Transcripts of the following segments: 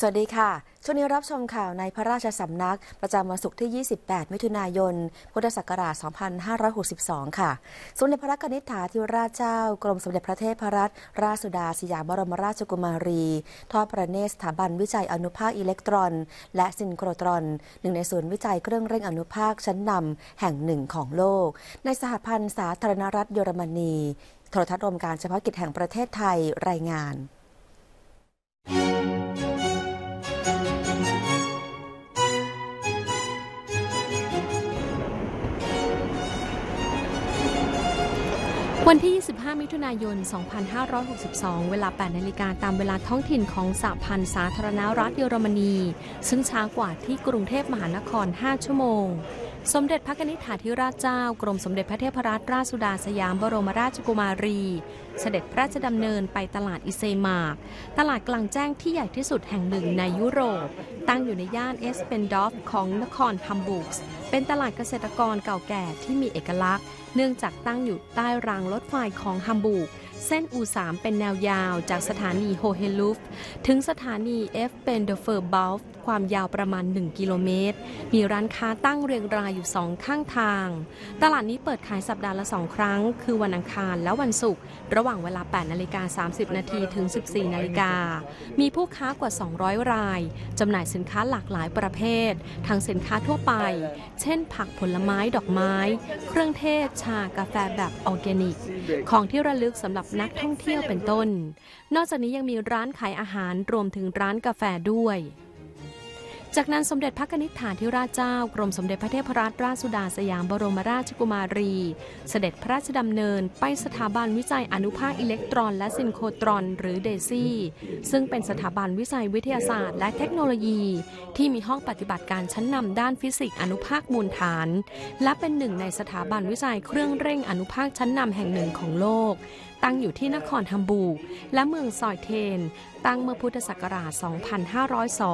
สวัสดีค่ะ ช่วงนี้รับชมข่าวในพระราชสำนักประจำวันศุกร์ที่ 28 มิถุนายน พุทธศักราช 2562 ค่ะสมเด็จพระกนิษฐาธิราชเจ้ากรมสมเด็จพระเทพรัตนราชสุดาสยามบรมราชกุมารี ทอดประเนศสถาบันวิจัยอนุภาคอิเล็กตรอน และซินโครตรอน หนึ่งในศูนย์วิจัยเครื่องเร่งอนุภาคชั้นนำแห่งหนึ่งของโลก ในสหพันธ์สาธารณรัฐเยอรมนีโทรทัศน์รวมการเฉพาะกิจแห่งประเทศไทยรายงานวันที่ 25 มิถุนายน 2562 เวลา 8 นาฬิกาตามเวลาท้องถิ่นของสหพันธ์สาธารณรัฐเยอรมนี ซึ่งช้ากว่าที่กรุงเทพมหานคร 5 ชั่วโมงสมเด็จพระนิธิถาธิราชเจ้ากรมสมเด็จพระเทพรัตนราชสุดาสยามบรมราชกุมารี เสด็จพระราชดำเนินไปตลาดอิเซมาร์ตลาดกลางแจ้งที่ใหญ่ที่สุดแห่งหนึ่งในยุโรป ตั้งอยู่ในย่านเอสเปนดอฟของนครฮัมบูร์กเป็นตลาดเกษตรกรเก่าแก่ที่มีเอกลักษณ์เนื่องจากตั้งอยู่ใต้รางรถไฟของฮัมบูร์กเส้นอูสามเป็นแนวยาวจากสถานีโฮเฮลูฟถึงสถานีเอฟเบนเดอร์เฟอร์บอลฟความยาวประมาณ 1 กิโลเมตร มีร้านค้าตั้งเรียงรายอยู่สองข้างทาง ตลาดนี้เปิดขายสัปดาห์ละสองครั้ง คือวันอังคารและวันศุกร์ ระหว่างเวลา8นาฬิกา30นาทีถึง 14นาฬิกา มีผู้ค้ากว่า 200 ราย จำหน่ายสินค้าหลากหลายประเภท ทั้งสินค้าทั่วไป เช่นผักผลไม้ดอกไม้ เครื่องเทศชากาแฟแบบออร์แกนิก ของที่ระลึกสำหรับนักท่องเที่ยวเป็นต้น นอกจากนี้ยังมีร้านขายอาหารรวมถึงร้านกาแฟด้วยจากนั้น สมเด็จพระนิษฐานทิราชเจ้า กรมสมเด็จพระเทพรัตนราชสุดาสยามบรมราชกุมารี เสด็จพระราชดำเนิน ไปสถาบันวิจัยอนุภาคอิเล็กตรอน และซินโครตรอน หรือเดซี่ซึ่งเป็นสถาบันวิจัยวิทยาศาสตร์และเทคโนโลยี ที่มีห้องปฏิบัติการชั้นนำด้านฟิสิกส์อนุภาคมูลฐาน และเป็นหนึ่งในสถาบันวิจัยเครื่องเร่งอนุภาคชั้นนำแห่งหนึ่งของโลกตั้งอยู่ที่นครฮัมบูกและเมืองซอยเทน ตั้งเมื่อพุทธศักราช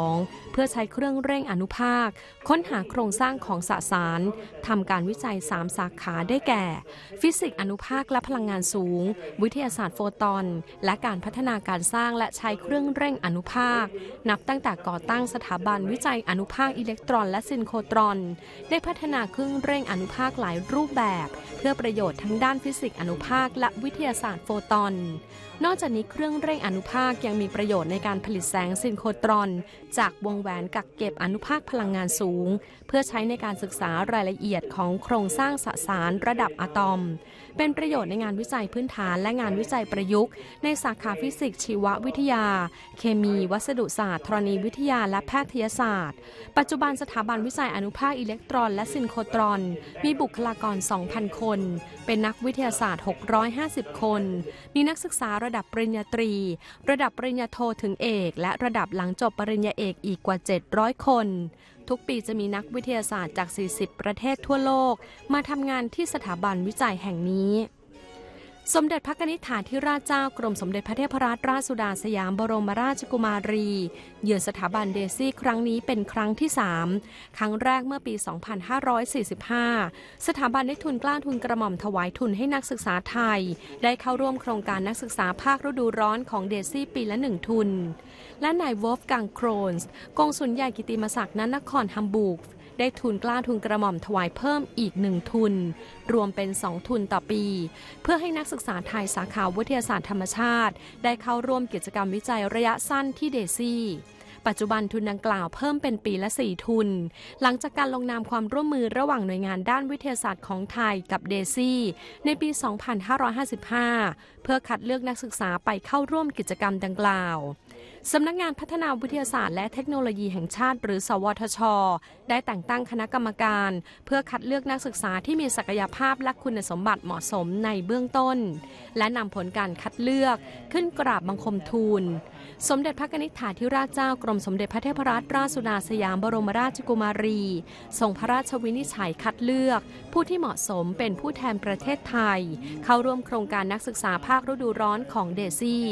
2502 เพื่อใช้เครื่องเร่งอนุภาค ค้นหาโครงสร้างของสสารทำการวิจัย3สาขาได้แก่ ฟิสิกส์อนุภาคและพลังงานสูง วิทยาศาสตร์โฟตอนและการพัฒนาการสร้างและใช้เครื่องเร่งอนุภาค นับตั้งแต่ก่อตั้งสถาบันวิจัยอนุภาค อิเล็กตรอน และซินโครตรอน ได้พัฒนาเครื่องเร่งอนุภาคหลายรูปแบบ เพื่อประโยชน์ทั้งด้านฟิสิกส์อนุภาค และวิทยาศาสตร์าดโฟตอนนอกจากนี้เครื่องเร่งอนุภาคยังมีประโยชน์ในการผลิตแสงซินโครตรอน จากวงแหวนกักเก็บอนุภาคพลังงานสูง เพื่อใช้ในการศึกษารายละเอียดของโครงสร้างสสารระดับอะตอม เป็นประโยชน์ในงานวิจัยพื้นฐานและงานวิจัยประยุกต์ ในสาขาฟิสิกส์ชีววิทยา เคมี วัสดุศาสตร์ธรณีวิทยาและแพทยศาสตร์ ปัจจุบันสถาบันวิจัยอนุภาคอิเล็กตรอน และซินโครตรอน มีบุคลากร 2,000 คน เป็นนักวิทยาศาสตร์ 650 คน มีนักศึกษาระระดับปริญญาตรี ระดับปริญญาโทถึงเอก และระดับหลังจบปริญญาเอกอีกกว่า 700 คน ทุกปีจะมีนักวิทยาศาสตร์จาก 40 ประเทศทั่วโลก มาทำงานที่สถาบันวิจัยแห่งนี้สมเด็จพระนิธิฐานที่ราชเจ้ากรมสมเด็จพระเทพรัตนราชสุดาสยามบรมราชกุมารี เยือนสถาบันเดซี่ครั้งนี้เป็นครั้งที่ 3 ครั้งแรกเมื่อปี 2545 สถาบันได้ทุนกล้าทุนกระหม่อมถวายทุนให้นักศึกษาไทย ได้เข้าร่วมโครงการนักศึกษาภาคฤดูร้อนของเดซี่ปีละหนึ่งทุน และนายวอฟกังโครนส์กองสุนใหญ่กิติมศักดิ์นนครฮัมบูร์กได้ทุนกล้าทุนกระหม่อมถวายเพิ่มอีกหนึ่งทุน รวมเป็น 2 ทุนต่อปี เพื่อให้นักศึกษาไทย สาขาวิทยาศาสตร์ธรรมชาติ ได้เข้าร่วมกิจกรรมวิจัยระยะสั้นที่เดซี่ปัจจุบันทุนดังกล่าวเพิ่มเป็นปีละ 4 ทุน หลังจากการลงนามความร่วมมือระหว่างหน่วยงานด้านวิทยาศาสตร์ของไทยกับเดซี่ในปี 2555 เพื่อคัดเลือกนักศึกษาไปเข้าร่วมกิจกรรมดังกล่าวสำนักงานพัฒนาวิทยาศาสตร์ และเทคโนโลยีแห่งชาติ หรือสวทช ได้แต่งตั้งคณะกรรมการ เพื่อคัดเลือกนักศึกษาที่มีศักยภาพ และคุณสมบัติเหมาะสมในเบื้องต้น และนำผลการคัดเลือกขึ้นกราบบังคมทูล สมเด็จพระนิธิถาธิราชเจ้ากรมสมเด็จพระเทพรัตนราชสุดาสยามบรมราชกุมารีทรงพระราชวินิจฉัยคัดเลือก ผู้ที่เหมาะสมเป็นผู้แทนประเทศไทย เข้าร่วมโครงการนักศึกษาภาคฤดูร้อนของเดซี่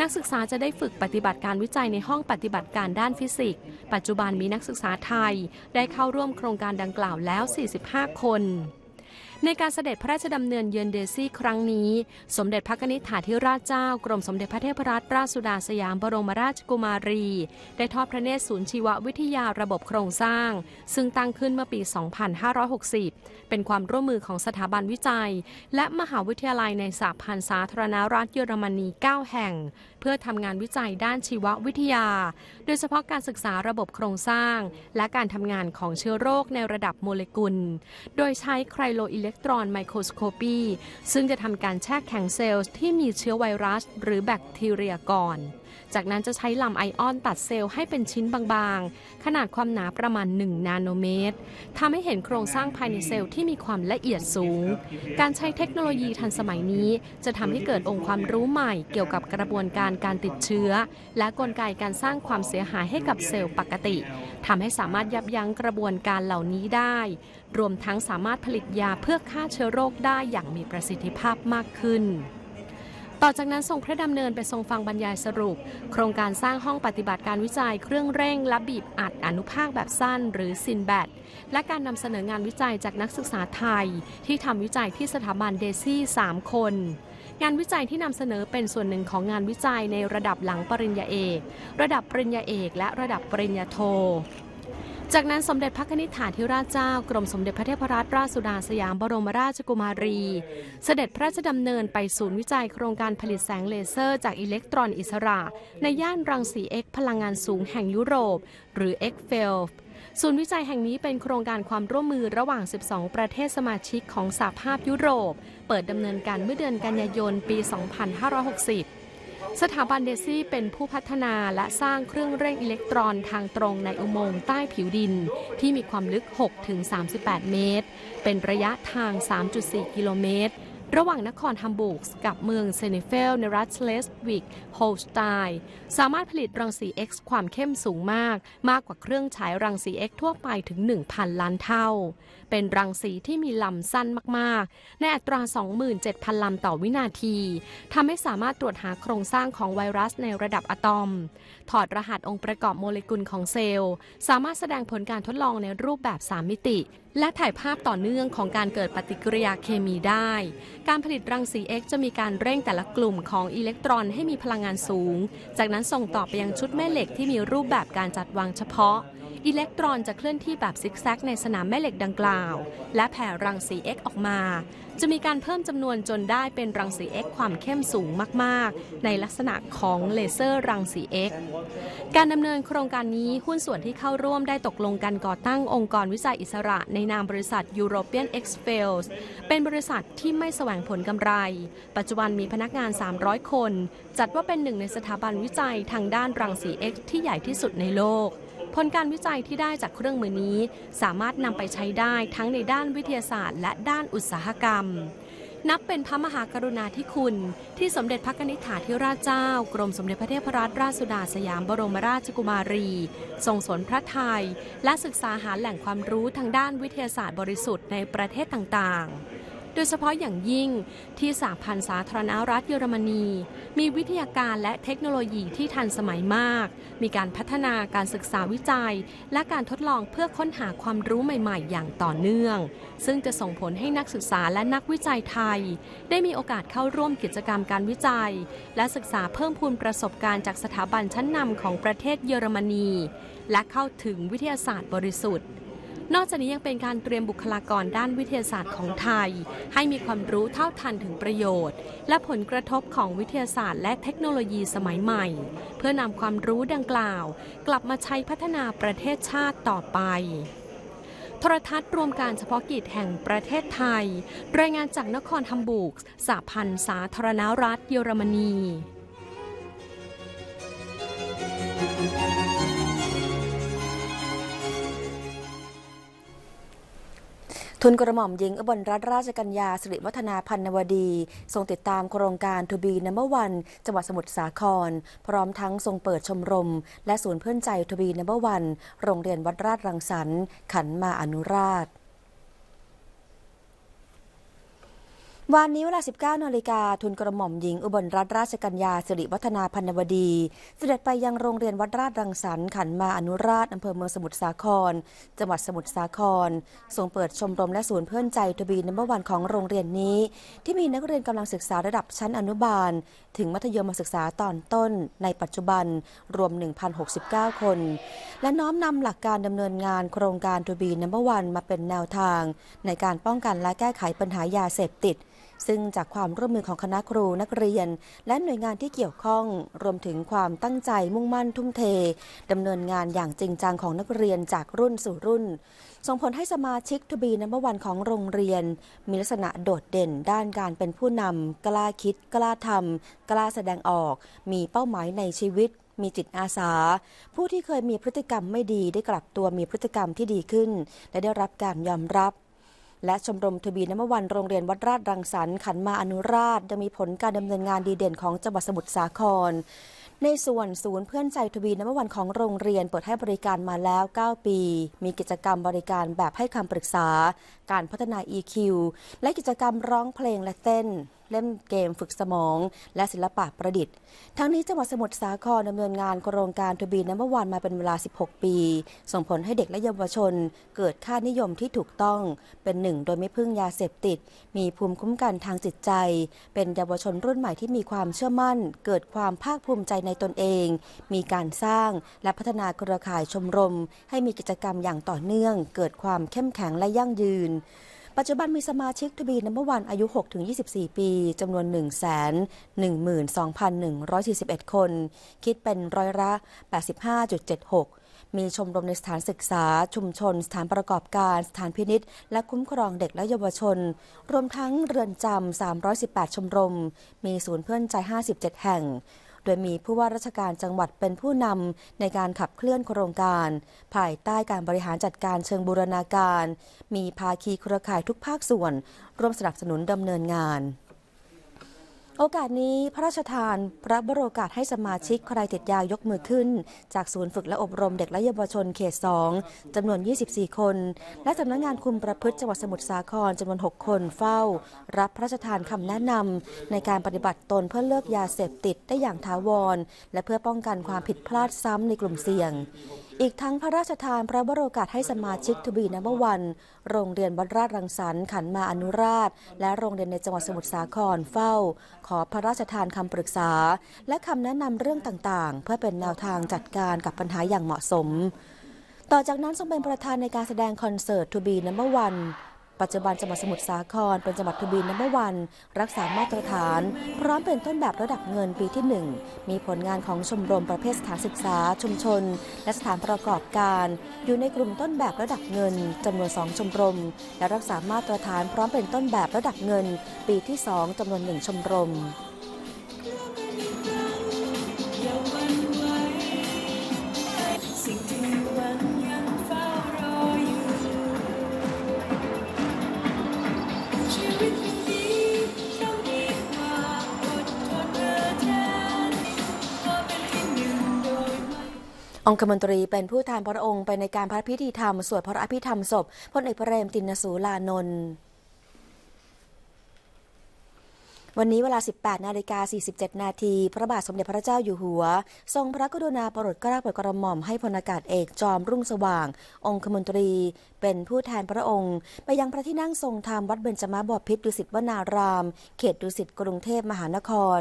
นักศึกษาจะได้ฝึกปฏิบัติการวิจัยในห้องปฏิบัติการด้านฟิสิกส์ปัจจุบันมีนักศึกษาไทย ได้เข้าร่วมโครงการดังกล่าวแล้ว 45 คน ในการเสด็จพระราชดำเนินเยือนเดซี่ครั้งนี้ สมเด็จพระนิธิถาธิราชเจ้ากรมสมเด็จพระเทพรัตนราชสุดาสยามบรมราชกุมารี ได้ทอดพระเนตรศูนย์ชีววิทยาระบบโครงสร้าง ซึ่งตั้งขึ้นเมื่อปี 2560เป็นความร่วมมือของสถาบันวิจัยและมหาวิทยาลัยในสหพันธ์สาธารณรัฐเยอรมนี 9 แห่ง เพื่อทำงานวิจัยด้านชีววิทยา โดยเฉพาะการศึกษาระบบโครงสร้างและการทำงานของเชื้อโรคในระดับโมเลกุล โดยใช้ไคลโลอิเล็กตรอนไมโครสโคปีซึ่งจะทำการแช่แข็งเซลล์ที่มีเชื้อไวรัสหรือแบคทีเรียก่อนจากนั้นจะใช้ลำไอออนตัดเซลล์ให้เป็นชิ้นบางๆ ขนาดความหนาประมาณ 1 นาโนเมตรทำให้เห็นโครงสร้างภายในเซลล์ที่มีความละเอียดสูง การใช้เทคโนโลยีทันสมัยนี้จะทำให้เกิดองค์ความรู้ใหม่ เกี่ยวกับกระบวนการการติดเชื้อ และกลไกการสร้างความเสียหายให้กับเซลล์ปกติทำให้สามารถยับยั้งกระบวนการเหล่านี้ได้ รวมทั้งสามารถผลิตยาเพื่อฆ่าเชื้อโรคได้อย่างมีประสิทธิภาพมากขึ้นต่อจากนั้นทรงพระดำเนินไปทรงฟังบรรยายสรุป โครงการสร้างห้องปฏิบัติการวิจัย เครื่องเร่ง และบีบอัดอนุภาคแบบสั้น หรือซินแบตและการนำเสนองานวิจัยจากนักศึกษาไทย ที่ทำวิจัยที่สถาบันเดซี่3คน งานวิจัยที่นำเสนอเป็นส่วนหนึ่งของงานวิจัยในระดับหลังปริญญาเอกระดับปริญญาเอก และระดับปริญญาโทจากนั้นสมเด็จพระนิธิฐานทิราชเจ้า กรมสมเด็จพระเทพรัตนราชสุดาสยามบรมราชกุมารี เสด็จพระราชดำเนินไปศูนย์วิจัยโครงการผลิตแสงเลเซอร์ จากอิเล็กตรอนอิสระในย่านรังสีเอ็กพลังงานสูงแห่งยุโรป หรือเอ็กเฟลศูนย์วิจัยแห่งนี้เป็นโครงการความร่วมมือระหว่าง 12 ประเทศสมาชิกของสหภาพยุโรป เปิดดำเนินการเมื่อเดือนกันยายนปี 2560สถาบันเดซี่เป็นผู้พัฒนาและสร้างเครื่องเร่งอิเล็กตรอนทางตรงในอุโมงค์ใต้ผิวดิน ที่มีความลึก 6-38 เมตร เป็นระยะทาง 3.4 กิโลเมตรระหว่างนครฮัมบูร์กกับเมืองเซเนเฟลในรัฐเลสวิกโฮลสไตน์สามารถผลิตรังสี X ความเข้มสูงมาก มากกว่าเครื่องฉายรังสี X ทั่วไปถึง 1,000 ล้านเท่า เป็นรังสีที่มีลำสั้นมากๆ ในอัตรา 27,000 ลำต่อวินาทีทำให้สามารถตรวจหาโครงสร้างของไวรัสในระดับอะตอม ถอดรหัสองค์ประกอบโมเลกุลของเซลล์สามารถแสดงผลการทดลองในรูปแบบ3มิติและถ่ายภาพต่อเนื่องของการเกิดปฏิกิริยาเคมีได้ การผลิตรังสี X จะมีการเร่งแต่ละกลุ่มของอิเล็กตรอนให้มีพลังงานสูง จากนั้นส่งต่อไปยังชุดแม่เหล็กที่มีรูปแบบการจัดวางเฉพาะ อิเล็กตรอนจะเคลื่อนที่แบบซิกแซกในสนามแม่เหล็กดังกล่าว และแผ่รังสี X ออกมาจะมีการเพิ่มจำนวนจนได้เป็นรังสี X ความเข้มสูงมาก ๆ ในลักษณะของเลเซอร์รังสี X การดำเนินโครงการนี้หุ้นส่วนที่เข้าร่วมได้ตกลงกันก่อตั้งองค์กรวิจัยอิสระ ในนามบริษัท European X f a i l s เป็นบริษัทที่ไม่แสวงผลกำไร ปัจจุบันมีพนักงาน 300 คน จัดว่าเป็นหนึ่งในสถาบันวิจัยทางด้านรังสี X ที่ใหญ่ที่สุดในโลกผลการวิจัยที่ได้จากเครื่องมือนี้สามารถนำไปใช้ได้ทั้งในด้านวิทยาศาสตร์ และด้านอุตสาหกรรม นับเป็นพระมหากรุณาธิคุณที่สมเด็จพระนิธิถาธิราชเจ้า กรมสมเด็จพระเทพรัตนราชสุดาสยามบรมราชกุมารีทรงสนพระไทยและศึกษาหาแหล่งความรู้ทางด้านวิทยาศาสตร์บริสุทธิ์ในประเทศต่างๆโดยเฉพาะอย่างยิ่งที่สหพันธ์สาธารณรัฐเยอรมนีมีวิทยาการและเทคโนโลยีที่ทันสมัยมาก มีการพัฒนาการศึกษาวิจัย และการทดลองเพื่อค้นหาความรู้ใหม่ ๆ อย่างต่อเนื่อง ซึ่งจะส่งผลให้นักศึกษาและนักวิจัยไทย ได้มีโอกาสเข้าร่วมกิจกรรมการวิจัย และศึกษาเพิ่มพูนประสบการณ์จากสถาบันชั้นนำของประเทศเยอรมนีและเข้าถึงวิทยาศาสตร์บริสุทธิ์นอกจากนี้ยังเป็นการเตรียมบุคลากรด้านวิทยาศาสตร์ของไทย ให้มีความรู้เท่าทันถึงประโยชน์ และผลกระทบของวิทยาศาสตร์และเทคโนโลยีสมัยใหม่ เพื่อนำความรู้ดังกล่าว กลับมาใช้พัฒนาประเทศชาติต่อไป โทรทัศน์รวมการเฉพาะกิจแห่งประเทศไทยรายงานจากนครฮัมบูร์กสหพันธ์สาธารณรัฐเยอรมนีทุนกระหม่อมหญิงอบลรัตราชกัญญาสิริวัฒนาพันนวดีทรงติดตามโครงการทูบีนัมเบอร์วันจังหวัดสมุทรสาคร พร้อมทั้งทรงเปิดชมรม และศูนย์เพื่อนใจทูบีนัมเบอร์วัน โรงเรียนวัดราชรังสรรค์ขันมาอนุราชวันนี้เวลา 19นาฬิกา ทุนกระหม่อมหญิงอุบลรัตนราชกัญญาสิริวัฒนาพันวดี เสด็จไปยังโรงเรียนวัดราชรังสรรค์ขันมาอนุราชอำเภอเมืองสมุทรสาครจังหวัดสมุทรสาครส่งเปิดชมรมและศูนย์เพื่อนใจทบีนัมเบอร์วันของโรงเรียนนี้ ที่มีนักเรียนกำลังศึกษาระดับชั้นอนุบาล ถึงมัธยมศึกษาตอนต้นในปัจจุบันรวม 1,069 คน และน้อมนำหลักการดำเนินงานโครงการทบีนัมเบอร์วันมาเป็นแนวทาง ในการป้องกันและแก้ไขปัญหายาเสพติดซึ่งจากความร่วมมือของคณะครูนักเรียน และหน่วยงานที่เกี่ยวข้องรวมถึงความตั้งใจมุ่งมั่นทุ่มเท ดำเนินงานอย่างจริงจังของนักเรียนจากรุ่นสู่รุ่น ส่งผลให้สมาชิกทบีนัมเบอร์วันของโรงเรียน มีลักษณะโดดเด่นด้านการเป็นผู้นำกล้าคิดกล้าทำกล้าแสดงออก มีเป้าหมายในชีวิต มีจิตอาสา ผู้ที่เคยมีพฤติกรรมไม่ดีได้กลับตัวมีพฤติกรรมที่ดีขึ้นและได้รับการยอมรับและชมรมทบีน้ำวันโรงเรียนวัดราชรังสรรค์ขันมาอนุราชจะมีผลการดำเนินงานดีเด่นของจังหวัดสมุทรสาคร ในส่วนศูนย์เพื่อนใจทวีน้ำวันของโรงเรียนเปิดให้บริการมาแล้ว 9 ปี มีกิจกรรมบริการแบบให้คำปรึกษา การพัฒนา EQ และกิจกรรมร้องเพลงและเต้นเล่นเกมฝึกสมองและศิลปะประดิษฐ์ ทั้งนี้จังหวัดสมุทรสาครดำเนินงานโครงการทบีน้ำวันมาเป็นเวลา 16 ปี ส่งผลให้เด็กและเยาวชน เกิดค่านิยมที่ถูกต้องเป็นหนึ่งโดยไม่พึ่งยาเสพติด มีภูมิคุ้มกันทางจิตใจ เป็นเยาวชนรุ่นใหม่ที่มีความเชื่อมั่น เกิดความภาคภูมิใจในตนเอง มีการสร้างและพัฒนาเครือข่ายชมรม ให้มีกิจกรรมอย่างต่อเนื่อง เกิดความเข้มแข็งและยั่งยืนปัจจุบันมีสมาชิกทบีนัมเบอร์วันอายุ6-24 ปี จำนวน 1 1 2 1 4 1 คน คิดเป็นร้อยละ 85.76 มีชมรมในสถานศึกษาชุมชนสถานประกอบการสถานพินิษและคุ้มครองเด็กและเยาวชน รวมทั้งเรือนจำ 318 ชมรม มีศูนย์เพื่อนใจ 57 แห่งโดยมีผู้ว่าราชการจังหวัดเป็นผู้นำในการขับเคลื่อนโครงการ ภายใต้การบริหารจัดการเชิงบูรณาการ มีภาคีเครือข่ายทุกภาคส่วน ร่วมสนับสนุนดำเนินงานโอกาสนี้พระราชทาน พระบรโอกาสให้สมาชิกใครติดยายกมือขึ้น จากศูนย์ฝึกและอบรมเด็กและเยาวชนเขตสองจำนวน 24 คน และสำนักงงานคุมประพฤติจังหวัดสมุทรสาคร จำนวน 6 คนเฝ้ารับพระราชทานคำแนะนำในการปฏิบัติตนเพื่อเลิกยาเสพติดได้อย่างถาวร และเพื่อป้องกันความผิดพลาดซ้ำในกลุ่มเสี่ยงอีกทั้งพระราชทานพระบรโอกาสให้สมาชิกทบีนัมเบวันโรงเรียนวัดราชรังสรรค์ขันมาอนุราช และโรงเรียนในจังหวัดสมุทรสาครเฝ้า ขอพระราชทานคำปรึกษา และคำแนะนำเรื่องต่างๆ เพื่อเป็นแนวทางจัดการกับปัญหาอย่างเหมาะสม ต่อจากนั้นทรงเป็นประธานในการแสดงคอนเสิร์ตทูบีนัมเบอร์วันปัจจุบันจังหวัดสมุทรสาครเป็นจังหวัดทบีนัมเบวันรักษามาตรฐาน พร้อมเป็นต้นแบบระดับเงินปีที่ 1 มีผลงานของชมรมประเภทสถานศึกษาชุมชน และสถานประกอบการ อยู่ในกลุ่มต้นแบบระดับเงินจำนวน2ชมรมและรักษามาตรฐานพร้อมเป็นต้นแบบระดับเงิน ปีที่ 2จำนวน1ชมรมองคมนตรีเป็นผู้แทนพระองค์ไปในการพระพิธีธรรมสวดพระอภิธรรมศพพลเอกเปรมตินสูลานนท์วันนี้เวลา 18 นาฬิกา 47 นาที พระบาทสมเด็จพระเจ้าอยู่หัว ทรงพระกรุณาโปรดกระปรดกระหม่อมให้พลอากาศเอกจอมรุ่งสว่าง องคมนตรี เป็นผู้แทนพระองค์ ไปยังพระที่นั่งทรงธรรมวัดเบญจมาบพิตรดุสิตวนาราม เขตดุสิตกรุงเทพมหานคร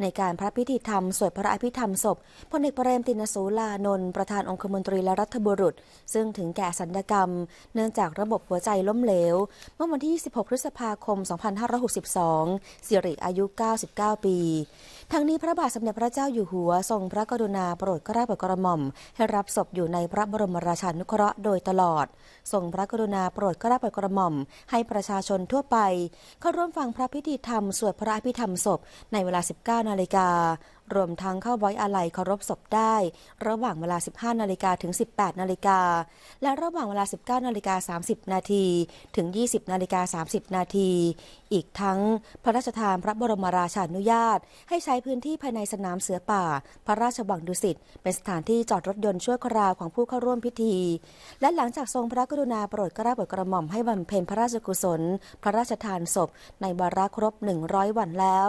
ในการพระพิธีธรรมสวดพระอภิธรรมศพพลเอกเปรมตินสูลานนท์ประธานองคมนตรีและรัฐบุรุษ ซึ่งถึงแก่สัญญกรรม เนื่องจากระบบหัวใจล้มเหลว เมื่อวันที่16พฤษภาคม 2562สิริกอายุ 99 ปี ทั้งนี้พระบาทสมเด็จพระเจ้าอยู่หัวทรงพระกรุณาโปรดกระารดกระหม่อมให้รับศพอยู่ในพระบรมราชานุเคราะห์โดยตลอด ทรงพระกรุณาโปรดกระาโปรดกระหม่อมให้ประชาชนทั่วไปเข้าร่วมฟังพระพิธีธรรมสวดพระอภิธรรมศพในเวลา 19 นาฬิการวมทั้งเข้าไว้อาลัยเคารพศพได้ ระหว่างเวลา 15นาฬิกาถึง 18นาฬิกา และระหว่างเวลา 19นาฬิกา30 นาทีถึง 20 นาฬิกา 30 นาที อีกทั้งพระราชทานพระบรมราชานุญาต ให้ใช้พื้นที่ภายในสนามเสือป่า พระราชวังดุสิตเป็นสถานที่จอดรถยนต์ช่วยคราว ของผู้เข้าร่วมพิธี และหลังจากทรงพระกรุณาโปรดกระเบิดกระหม่อมให้บำเพ็ญพระราชกุศล พระราชทานศพ ในวาระครบ100 วันแล้ว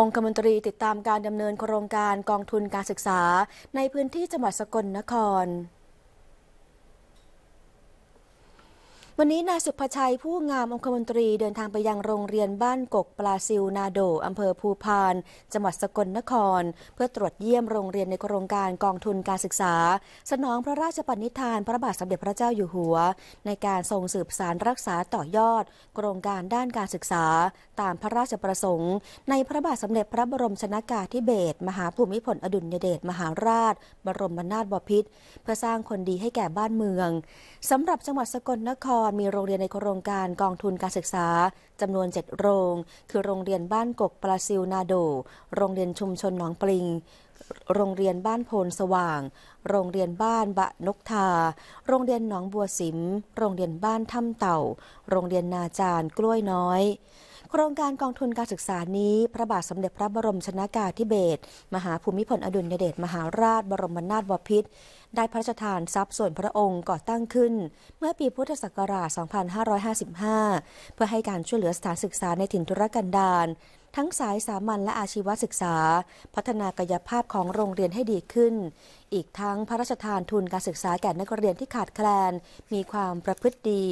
องคมนตรีติดตามการดำเนินโครงการกองทุนการศึกษาในพื้นที่จังหวัดสกลนครวันนี้นายสุภชัยผู้งามองคมนตรีเดินทางไปยังโรงเรียนบ้านกกปลาซิวนาโดอำเภอภูพานจังหวัดสกลนคร เพื่อตรวจเยี่ยมโรงเรียนในโครงการกองทุนการศึกษา สนองพระราชปณิธานพระบาทสมเด็จพระเจ้าอยู่หัว ในการทรงสืบสารรักษาต่อยอด โครงการด้านการศึกษา ตามพระราชประสงค์ ในพระบาทสมเด็จพระบรมชนากาธิเบศรมหาภูมิพลอดุลยเดชมหาราช บรมนาถบพิตรเพื่อสร้างคนดีให้แก่บ้านเมืองสำหรับจังหวัดสกลนครรมีโรงเรียนในโครงการกองทุนการศึกษาจำนวน7โรง คือโรงเรียนบ้านกกปลาซิลนาโด โรงเรียนชุมชนหนองปลิง โรงเรียนบ้านโพนสว่าง โรงเรียนบ้านบะนกทา โรงเรียนหนองบัวสิมโรงเรียนบ้านถ้ำเต่า โรงเรียนนาจารกล้วยน้อยโครงการกองทุนการศึกษานี้ พระบาทสมเด็จพระบรมชนากาธิเบศรมหาภูมิพลอดุลยเดชมหาราชบรมนาถบพิตรได้พระราชทานทรัพย์ส่วนพระองค์ก่อตั้งขึ้น เมื่อปีพุทธศักราช 2555 เพื่อให้การช่วยเหลือสถานศึกษาในถิ่นทุรกันดารทั้งสายสามัญและอาชีวศึกษา พัฒนากายภาพของโรงเรียนให้ดีขึ้น อีกทั้งพระราชทานทุนการศึกษาแก่นักเรียนที่ขาดแคลน มีความประพฤติดี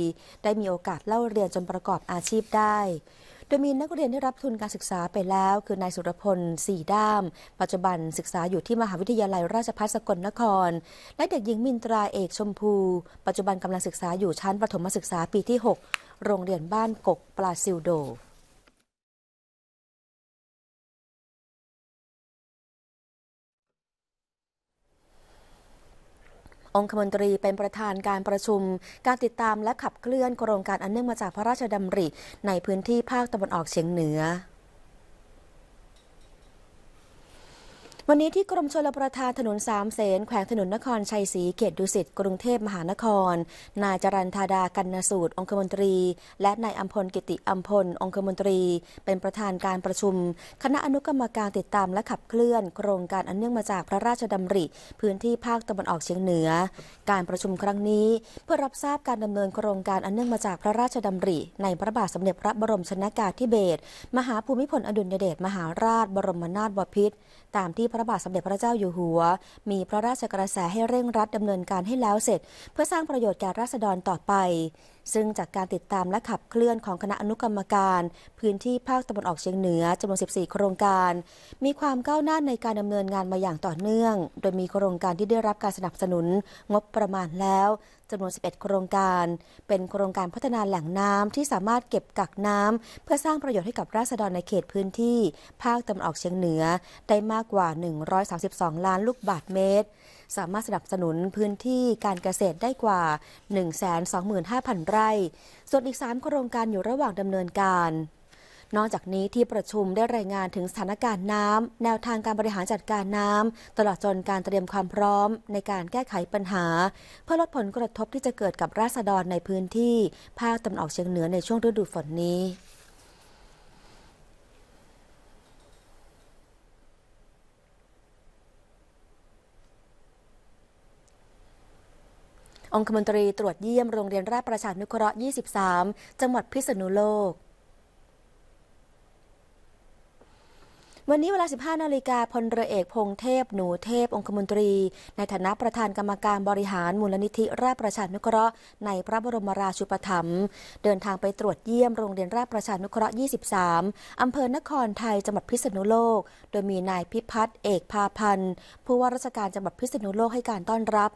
ได้มีโอกาสเล่าเรียนจนประกอบอาชีพได้โดยมีนักเรียนได้รับทุนการศึกษาไปแล้ว คือนายสุรพลสีด้าม ปัจจุบันศึกษาอยู่ที่มหาวิทยาลัยราชภัฏสกลนคร และเด็กหญิงมินตราเอกชมพู ปัจจุบันกำลังศึกษาอยู่ชั้นประถมศึกษาปีที่ 6 โรงเรียนบ้านกกปลาซิลโดองคมนตรีเป็นประธานการประชุมการติดตามและขับเคลื่อนโครงการอันเนื่องมาจากพระราชดำริ ในพื้นที่ภาคตะวันออกเฉียงเหนือวันนี้ที่กรมชลประทานถนนสามเสนแขวงถนนนครชัยศรีเขตดุสิตกรุงเทพมหานคร นายจรันธาดากันนสูตร องคมนตรี และนายอัมพลกิติอัมพลองคมนตรี เป็นประธานการประชุม คณะอนุกรรมการติดตามและขับเคลื่อน โครงการอันเนื่องมาจากพระราชดำริ พื้นที่ภาคตะวันออกเฉียงเหนือ การประชุมครั้งนี้เพื่อรับทราบการดำเนินโครงการอันเนื่องมาจากพระราชดำริ ในพระบาทสมเด็จพระบรมชนากาธิเบศรมหาภูมิพลอดุลยเดชมหาราชบรมนาถบพิตรตามที่พระบาทสมเด็จพระเจ้าอยู่หัว มีพระราชกระแสให้เร่งรัดดำเนินการให้แล้วเสร็จ เพื่อสร้างประโยชน์แก่ราษฎรต่อไปซึ่งจากการติดตามและขับเคลื่อนของคณะอนุกรรมการ พื้นที่ภาคตะวันออกเฉียงเหนือจำนวน 14 โครงการ มีความก้าวหน้าในการดำเนินงานมาอย่างต่อเนื่อง โดยมีโครงการที่ได้รับการสนับสนุน งบประมาณแล้วจำนวน 11 โครงการ เป็นโครงการพัฒนาแหล่งน้ำที่สามารถเก็บกักน้ำเพื่อสร้างประโยชน์ให้กับราษฎรในเขตพื้นที่ ภาคตะวันออกเฉียงเหนือได้มากกว่า 132 ล้านลูกบาทเมตรสามารถสนับสนุนพื้นที่การเกษตรได้กว่า 125,000 ไร่ ส่วนอีก 3 โครงการอยู่ระหว่างดำเนินการ นอกจากนี้ที่ประชุมได้รายงานถึงสถานการณ์น้ำแนวทางการบริหารจัดการน้ำตลอดจนการเตรียมความพร้อมในการแก้ไขปัญหา เพื่อลดผลกระทบที่จะเกิดกับราษฎรในพื้นที่ภาคตะวันออกเฉียงเหนือในช่วงฤดูฝนนี้องคมนตรี ตรวจเยี่ยมโรงเรียนราชประชานุเคราะห์23 จังหวัดพิษณุโลก วันนี้เวลา 15นาฬิกาพลเรือเอก พงเทพ หนูเทพ องคมนตรี ในฐานะประธานกรรมการบริหารมูลนิธิราชประชานุเคราะห์ในพระบรมราชูปถัมภ์ เดินทางไปตรวจเยี่ยมโรงเรียนราชประชานุเคราะห์23อำเภอนครไทย จังหวัดพิษณุโลก โดยมีนายพิพัฒน์ เอกพาพันธ์ ผู้ว่าราชการจังหวัดพิษณุโลกให้การต้อนรับ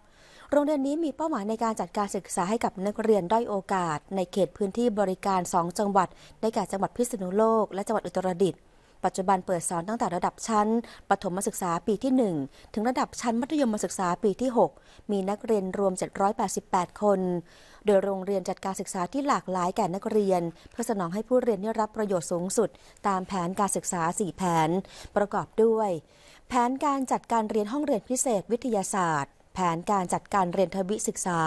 โรงเรียนนี้มีเป้าหมายในการจัดการศึกษาให้กับนักเรียนด้อยโอกาสในเขตพื้นที่บริการ 2 จังหวัดได้แก่จังหวัดพิษณุโลก และจังหวัดอุตรดิตถ์ปัจจุบันเปิดสอนตั้งแต่ระดับชั้นประถมศึกษาปีที่ 1 ถึงระดับชั้นมัธยมศึกษาปีที่ 6 มีนักเรียนรวม788 คน โดยโรงเรียนจัดการศึกษาที่หลากหลายแก่นักเรียนเพื่อสนองให้ผู้เรียนได้รับประโยชน์สูงสุด ตามแผนการศึกษา 4 แผน ประกอบด้วย แผนการจัดการเรียนห้องเรียนพิเศษวิทยาศาสตร์แผนการจัดการเรียนทวิศึกษา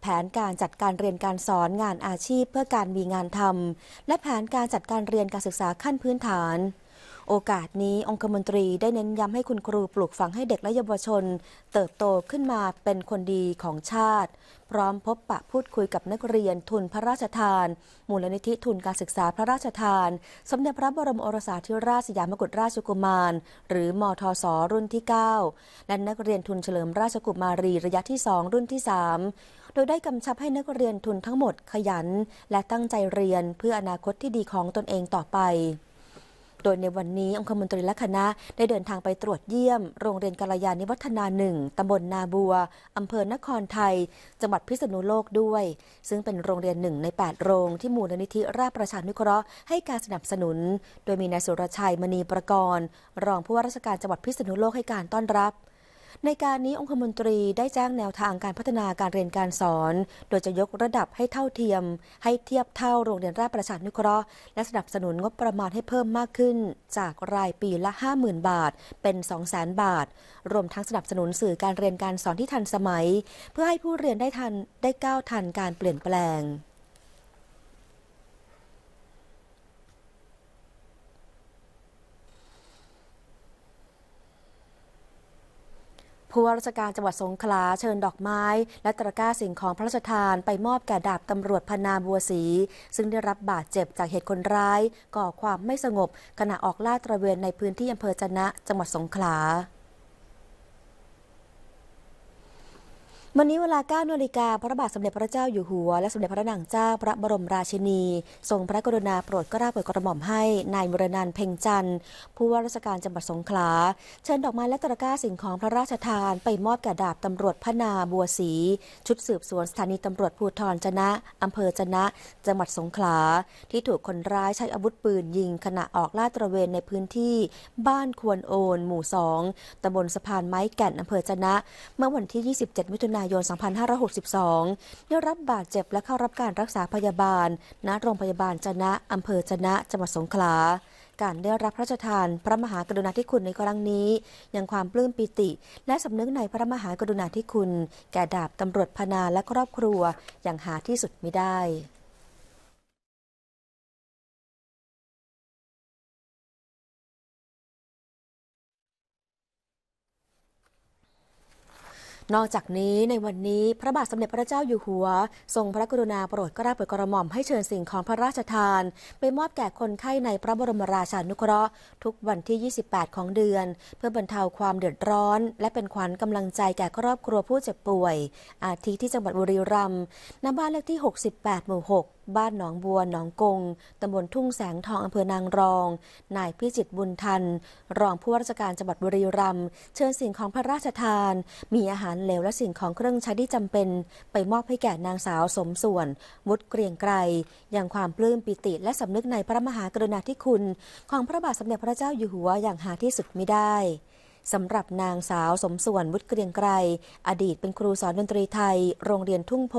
แผนการจัดการเรียนการสอนงานอาชีพเพื่อการมีงานทำและแผนการจัดการเรียนการศึกษาขั้นพื้นฐานโอกาสนี้องคมนตรีได้เน้นย้ำให้คุณครูปลูกฝังให้เด็กและเยาวชน เติบโตขึ้นมาเป็นคนดีของชาติ พร้อมพบปะพูดคุยกับนักเรียนทุนพระราชทาน มูลนิธิทุนการศึกษาพระราชทาน สมเด็จพระบรมโอรสาธิราชสยามกุฎราชกุมาร หรือมทศรุ่นที่ 9 และนักเรียนทุนเฉลิมราชกุมารีระยะที่2รุ่นที่3โดยได้กำชับให้นักเรียนทุนทั้งหมดขยันและตั้งใจเรียนเพื่ออนาคตที่ดีของตนเองต่อไปโดยในวันนี้องคมนตรีและคณะ ได้เดินทางไปตรวจเยี่ยม โรงเรียนกาลยานิวัฒนาหนึ่งตำบลนาบัว อำเภอนครไทย จังหวัดพิษณุโลกด้วย ซึ่งเป็นโรงเรียนหนึ่งใน 8 โรง ที่มูลนิธิราชประชานุเคราะห์ ให้การสนับสนุน โดยมีนายสุรชัย มณีประกรณ์รองผู้ว่าราชการจังหวัดพิษณุโลกให้การต้อนรับในการนี้องคมนตรีได้แจ้งแนวทางการพัฒนาการเรียนการสอน โดยจะยกระดับให้เท่าเทียม ให้เทียบเท่าโรงเรียนราชประชานุเคราะห์และสนับสนุนงบประมาณให้เพิ่มมากขึ้น จากรายปีละ50,000 บาทเป็น200,000 บาท รวมทั้งสนับสนุนสื่อการเรียนการสอนที่ทันสมัย เพื่อให้ผู้เรียนได้ทันได้ก้าวทันการเปลี่ยนแปลงผู้ว่าราชการจังหวัดสงขลาเชิญดอกไม้และตะกร้าสิ่งของพระราชทานไปมอบแก่ดาบตำรวจพนาบัวศรีซึ่งได้รับบาดเจ็บจากเหตุคนร้ายก่อความไม่สงบขณะออกลาดตระเวนในพื้นที่อำเภอจนะจังหวัดสงขลาวันนี้เวลา9นาฬิกาพระบาทสมเด็จพระเจ้าอยู่หัว และสมเด็จพระนางเจ้าพระบรมราชินี ทรงพระกรุณาโปรดกล้าโปรดกระหม่อมให้นายมรนันเพ่งจันทร์ ผู้ว่าราชการจังหวัดสงขลา เชิญดอกไม้และตะกร้าสิ่งของพระราชทานไปมอบแก่ดาบตำรวจพนาบัวศรีชุดสืบสวนสถานีตำรวจภูธรจนะอำเภอจนะจังหวัดสงขลาที่ถูกคนร้ายใช้อาวุธปืนยิงขณะออกลาดตระเวนในพื้นที่ บ้านควรโอน หมู่สองตำบลสะพานไม้แก่นอำเภอจนะ เมื่อวันที่27มิถุนาายน2562ได้รับบาดเจ็บและเข้ารับการรักษาพยาบาล ณโรงพยาบาลจนะอำเภอจนะจังหวัดสงขลา การได้รับพระราชทาน พระมหากรุณาธิคุณในครั้งนี้ ยังความปลื้มปิติ และสำนึกในพระมหากรุณาธิคุณ แก่ดาบตำรวจพนาและครอบครัวอย่างหาที่สุดไม่ได้นอกจากนี้ในวันนี้พระบาทสมเด็จพระเจ้าอยู่หัว ทรงพระกรุณาโปรดกราบโปรดกระหม่อมให้เชิญสิ่งของพระราชทาน ไปมอบแก่คนไข้ในพระบรมราชานุเคราะห์ ทุกวันที่ 28 ของเดือน เพื่อบรรเทาความเดือดร้อน และเป็นขวัญกำลังใจแก่ครอบครัวผู้เจ็บป่วย อาทิที่จังหวัดบุรีรัมย์ ณ บ้านเลขที่ 68 หมู่ 6บ้านหนองบัวหนองกง ตำบลทุ่งแสงทอง อำเภอนางรอง นายพิจิตบุญทันรองผู้ว่าราชการจังหวัดบุรีรัมย์เชิญสิ่งของพระราชทาน มีอาหารเหลวและสิ่งของเครื่องใช้ที่จำเป็น ไปมอบให้แก่นางสาวสมส่วนวุฒิเกรียงไกรอย่างความปลื้มปิติและสำนึกในพระมหากรุณาธิคุณ ของพระบาทสมเด็จพระเจ้าอยู่หัวอย่างหาที่สุดไม่ได้สำหรับนางสาวสมส่วนวุฒิเกรียงไกร อดีตเป็นครูสอนดนตรีไทย โรงเรียนทุ่งโพ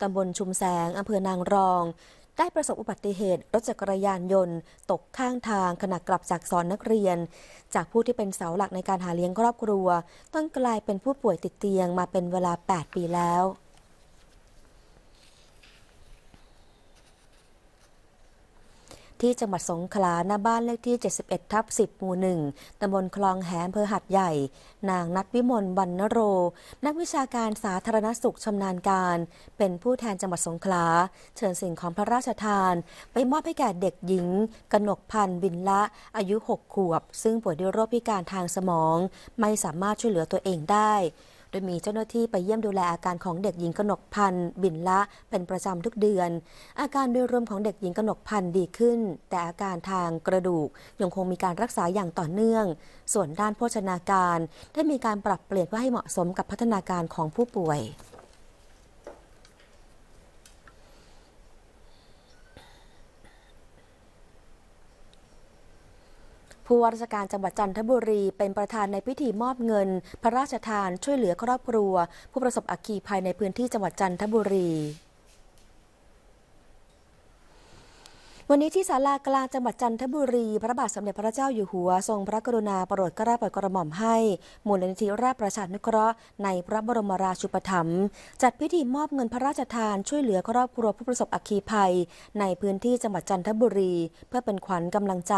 ตำบลชุมแสงอำเภอนางรอง ได้ประสบอุบัติเหตุ รถจักรยานยนต์ ตกข้างทาง ขณะกลับจากสอนนักเรียน จากผู้ที่เป็นเสาหลักในการหาเลี้ยงครอบครัว ต้องกลายเป็นผู้ป่วยติดเตียงมาเป็นเวลา 8 ปีแล้วที่จังหวัดสงขลา หน้าบ้านเลขที่ 71 ทับ 10 หมู่ 1ตำบลคลองแหมเพอหัดใหญ่ นางนัทวิมลบรรณโร นักวิชาการสาธารณสุขชำนาญการ เป็นผู้แทนจังหวัดสงขลา เชิญสิ่งของพระราชทาน ไปมอบให้แก่เด็กหญิงกนกพันธ์วินละ อายุ 6 ขวบ ซึ่งป่วยด้วยโรคพิการทางสมอง ไม่สามารถช่วยเหลือตัวเองได้โดยมีเจ้าหน้าที่ไปเยี่ยมดูแลอาการของเด็กหญิงกนกพันธ์บินละเป็นประจำทุกเดือน อาการโดยรวมของเด็กหญิงกนกพันธ์ดีขึ้น แต่อาการทางกระดูกยังคงมีการรักษาอย่างต่อเนื่อง ส่วนด้านโภชนาการได้มีการปรับเปลี่ยนเพื่อให้เหมาะสมกับพัฒนาการของผู้ป่วยผู้ว่าราชการจังหวัดจันทบุรี เป็นประธานในพิธีมอบเงินพระราชทานช่วยเหลือครอบครัวผู้ประสบอัคคีภัยในพื้นที่จังหวัดจันทบุรี วันนี้ที่ศาลากลางจังหวัดจันทบุรีพระบาทสมเด็จพระเจ้าอยู่หัวทรงพระกรุณาโปรดกระปรดกระหม่อมให้มูลนิธิราชประชานุเคราะห์ในพระบรมราชูปถัมภ์จัดพิธีมอบเงินพระราชทานช่วยเหลือครอบครัวผู้ประสบอัคคีภัยในพื้นที่จังหวัดจันทบุรี เพื่อเป็นขวัญกำลังใจ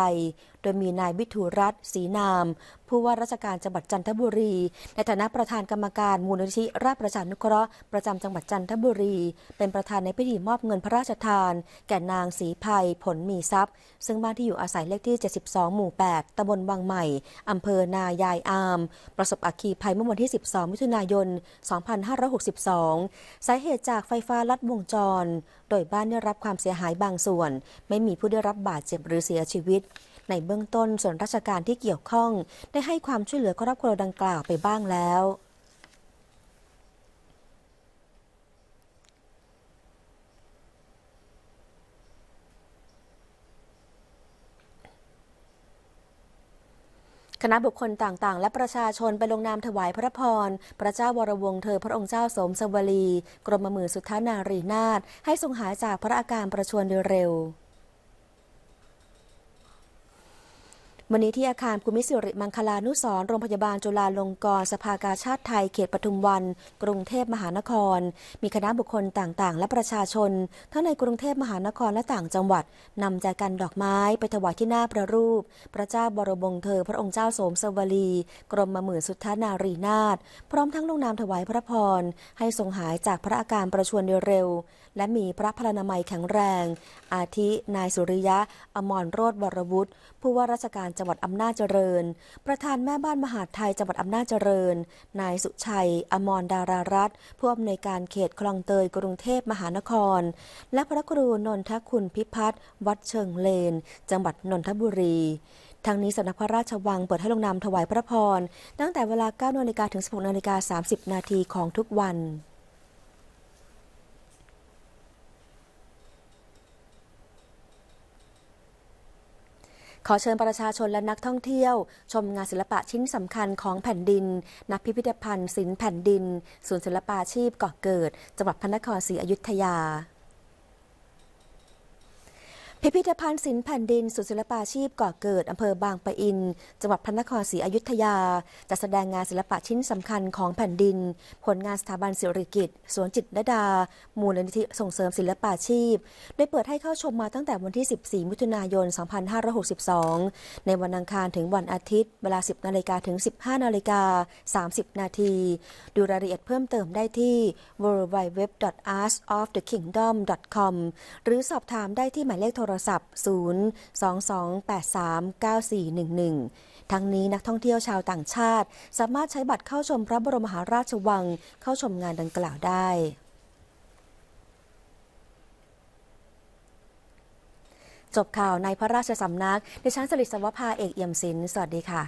โดยมีนายวิทูรัตน์ศรีนาม ผู้ว่าราชการจังหวัดจันทบุรี ในฐานะประธานกรรมการมูลนิธิราชประชานุเคราะห์ประจำจังหวัดจันทบุรี เป็นประธานในพิธีมอบเงินพระราชทาน แก่นางศรีภัยผลมีทรัพย์ ซึ่งบ้านที่อยู่อาศัยเลขที่ 72 หมู่ 8ตำบลวังใหม่ อำเภอนายายอาม ประสบอัคคีภัยเมื่อวันที่ 12 มิถุนายน 2562 สาเหตุจากไฟฟ้าลัดวงจร โดยบ้านได้รับความเสียหายบางส่วน ไม่มีผู้ได้รับบาดเจ็บหรือเสียชีวิตในเบื้องต้นส่วนราชการที่เกี่ยวข้อง ได้ให้ความช่วยเหลือครอบครัวดังกล่าวไปบ้างแล้ว คณะบุคคลต่างๆและประชาชนไปลงนามถวายพระพร พระเจ้าวรวงเธอพระองค์เจ้าสมสวลีกรมมือสุทธานารีนาถให้ทรงหายจากพระอาการประชวรโดยเร็ววันนี้ที่อาคารภูมิสิริมังคลานุสรโรงพยาบาลจุฬาลงกรณ์สภากาชาติไทยเขตปทุมวัน กรุงเทพมหานคร มีคณะบุคคลต่างๆ และประชาชนทั้งในกรุงเทพมหานครและต่างจังหวัด นำใจกันดอกไม้ไปถวายที่หน้าพระรูป พระเจ้าบรมวงศ์เธอพระองค์เจ้าโสมสวลีกรมมหมื่นสุทธานารีนาถพร้อมทั้งลงนามถวายพระพรให้ทรงหายจากพระอาการประชวนเร็ว และมีพระพลานามัยแข็งแรง อาทินายสุริยะอมรโรธบรวุฒิผู้ว่าราชการจังจังหวัดอำนาจเจริญ ประธานแม่บ้านมหาไทยจังหวัดอำนาจเจริญ นายสุชัย อมรดารารัตน์ผู้อำนวยการเขตคลองเตยกรุงเทพมหานคร และพระครูนนทคุณพิพัฒน์วัดเชิงเลน จังหวัด นนทบุรีทางนี้สำนักพระราชวังเปิดให้ลงนามถวายพระพรตั้งแต่เวลา9นาฬิกาถึง16นาฬิกา30 นาทีของทุกวันขอเชิญประชาชนและนักท่องเที่ยวชมงานศิลปะชิ้นสำคัญของแผ่นดิน นักพิพิธภัณฑ์ศิลป์แผ่นดิน ศูนย์ศิลปาชีพเกาะเกิดจังหวัดพระนครศรีอยุธยาพิพิธภัณฑ์ศิลป์แผ่นดิน สุศิลปาชีพ ก่อเกิดอำเภอบางปะอิน จังหวัดพระนครศรีอยุธยา จะแสดงงานศิลปะชิ้นสำคัญของแผ่นดิน ผลงานสถาบันศิริกิจ สวนจิตาดา มูลนิธิส่งเสริมศิลปาชีพโดยเปิดให้เข้าชมมาตั้งแต่วันที่ 14 มิถุนายน 2562 ในวันอังคารถึงวันอาทิตย์ เวลา 10 นาฬิกาถึง 15 นาฬิกา 30 นาทีดูรายละเอียดเพิ่มเติมได้ที่ www.artsofthekingdom.com หรือสอบถามได้ที่หมายเลขโทรศัพท์022839411 ทั้งนี้นักท่องเที่ยวชาวต่างชาติสามารถใช้บัตรเข้าชมพระบรมมหาราชวังเข้าชมงานดังกล่าวได้ จบข่าวในพระราชสำนักในชันสลิดสวัสภาเอกเอี่ยมศิลป์สวัสดีค่ะ